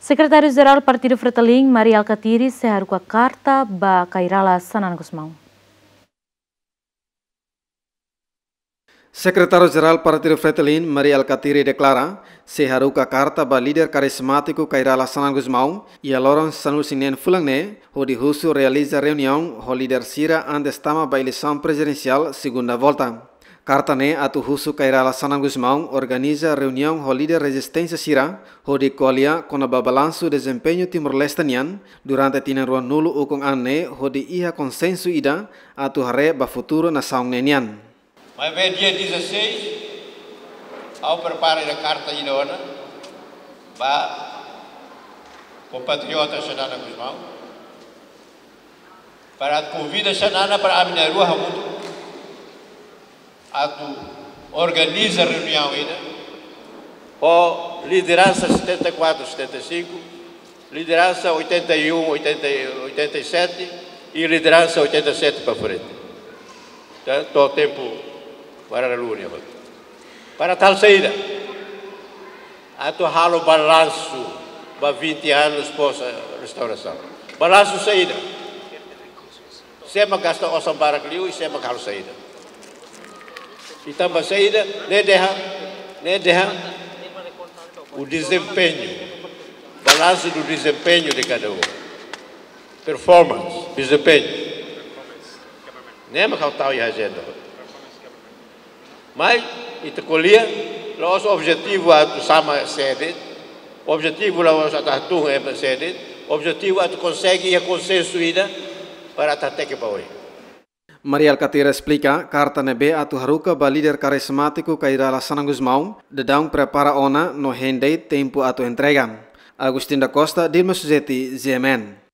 Sekretaris Jenderal Partai Partido Fratelim, Maria Alcatiri, Seharuka Carta, Ba Kairala Sanan Sekretaris Jenderal Partai Partido Fratelim, Maria Alcatiri, deklara, Seharuka Carta ba Lider Karismatiku Kairala Sanan Gusmau, ia lorong Lawrence Fulangne, o ho dihusu realiza reunion ho lider Sira andestama ba presidensial presidensial segunda volta. Kartane atu husu kairala sanang gusmaung organiza reunion Holida Resistensi Sira, ho di kualia kona babalansu e desempenho timur lestanian durante a tina nulu ukung ane di iha konsensu e ida atu hare ba futuro na saung nenian. Mas bem dia 16, au prepare da carta idona, ba compatriota Sanana gusmaung, para convida Sanana para a minha ato organiza a reunião ainda. Ou liderança 74, 75, liderança 81, 80, 87 e liderança 87 para frente. Estou tá? o tempo para a reunião. Para tal saída, ato ralo balanço para 20 anos pós restauração. Balanço saída. Sempre gasta o sambarak liu e sempre ralo saída. Está saída, né derra, né derra o desempenho, balanço do desempenho de cada um. Performance, desempenho. Nem me tal e agenda. Mas, ita colhia, nosso objetivo é sama sede, objetivo lá o tartunga é sede, objetivo é conseguir consenso ainda para até que para hoje. Maria Kati explica carta nebe atu haruka ba karismatiku carismático cairala San Guzmão, de daung prepara ona no hendei tempo atu entrega. Agustin da Costa, Dilma Suzeti, ZMN.